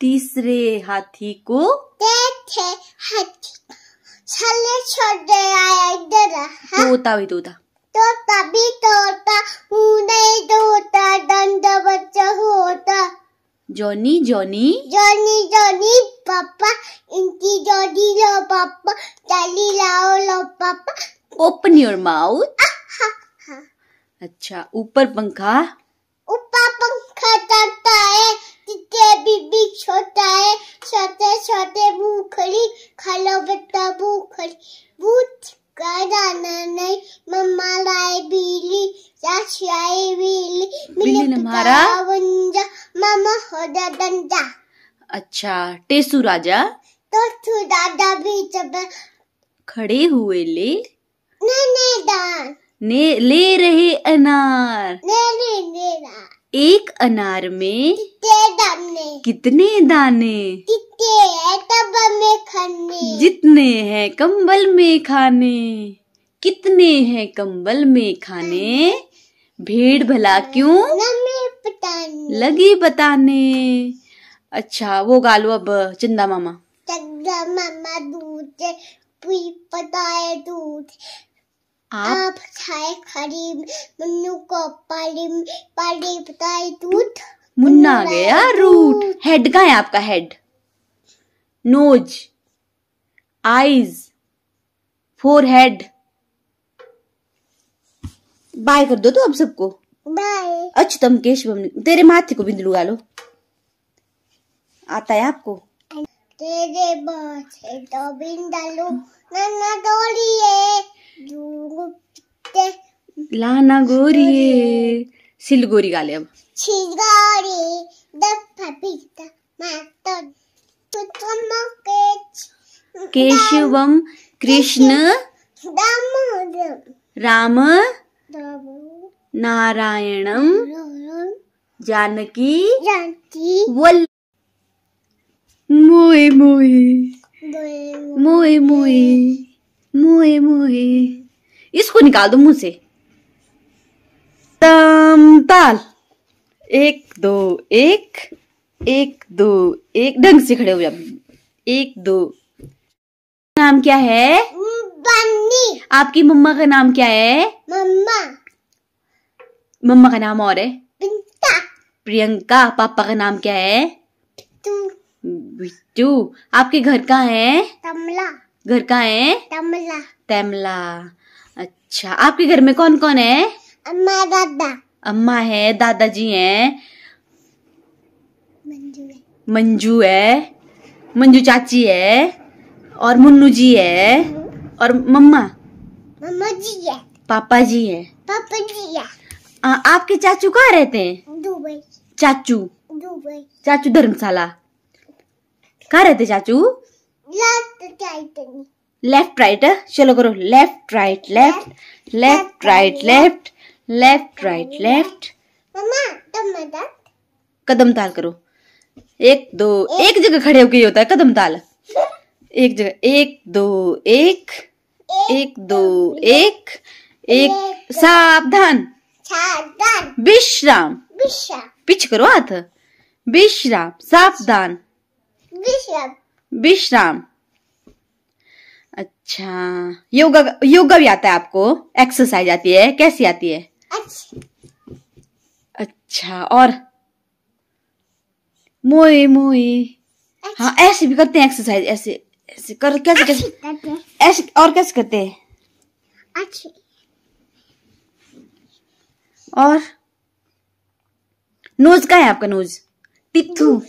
तीसरे हाथी को देखे हाथी छले छोड़ आया इधर तोता भी तोता तोता भी तोता नहीं तोता दंड बच्चा होता जॉनी जॉनी जॉनी जॉनी पापा इनकी जॉनी लो पापा चली लाओ लो पापा ओपन योर माउथ अच्छा ऊपर पंखा ऊपर पंखा चलता है जितने भी छोटा है छोटे छोटे भूखड़ी खालो बेटा भूखड़ी भूत गाना जाना नहीं मम्मा लाए बिली चाची आई बिल्ली बिल्ली ने मारा वंजा मामा हो जा डंडा अच्छा टेसू राजा तो तू दादा भी जब खड़े हुए ले नहीं नहीं दान ने ले रहे अनार ले ले ले एक अनार में कितने दाने कितने दाने कितने टब में खाने जितने हैं कंबल में खाने कितने हैं कंबल में खाने भेड़ भला क्यों लगी बताने अच्छा वो गालो अब चंदा मामा चंदा मामा दूध पी पता है दूध आप खाए खरी मुन्नू को पाली पाली बताई टूट मुन्ना गया रूट हेड का है आपका head nose eyes forehead bye कर दो तो अब सबको बाय अच्छा तुम तो केश तेरे माथे को बिंदु लगा लो आता है आपको तेरे माथे तो बिंद लू नन्ना डोली है लाना गोरी सिलगोरी गोरी गाले अब केशवम कृष्ण राम नारायणम जानकी वल मोए मोए मोए मोए मोए मोए इसको निकाल दो मुंह से दाल एक दो एक एक दो एक ढंग से खड़े हो जाओ एक दो नाम क्या है बन्नी आपकी मम्मा का नाम क्या है मम्मा मम्मा का नाम और है प्रियंका प्रियंका पापा का नाम क्या है बिट्टू आपके घर का है तमला घर का है तमला तमला अच्छा आपके घर में कौन कौन है अम्मा दादा अम्मा है दादाजी हैं मंजू है मंजू चाची है और मुन्नू जी है और मम्मा मम्मा जी है पापा जी है पापा जी है आ, आपके चाचू कहाँ रहते हैं दुबई चाचू दुबई चाचू धर्मशाला कहाँ रहते चाचू लेफ्ट राइट लेफ्ट राइट चलो करो left right left left right left left right left कदम ताल करो एक दो एक, एक जगह खड़े होके ये होता है कदम ताल एक जगह एक दो एक एक दो एक एक सावधान विश्राम पिछ करो हाथ विश्राम सावधान विश्राम अच्छा योगा योगा भी आता है आपको एक्सरसाइज आती है कैसी आती है अच्छा और मोए मोए हाँ ऐसे भी करते हैं एक्सरसाइज ऐसे ऐसे कर कैसे कैसे ऐसे और कैसे करते हैं और नोज का है आपका नोज टिथू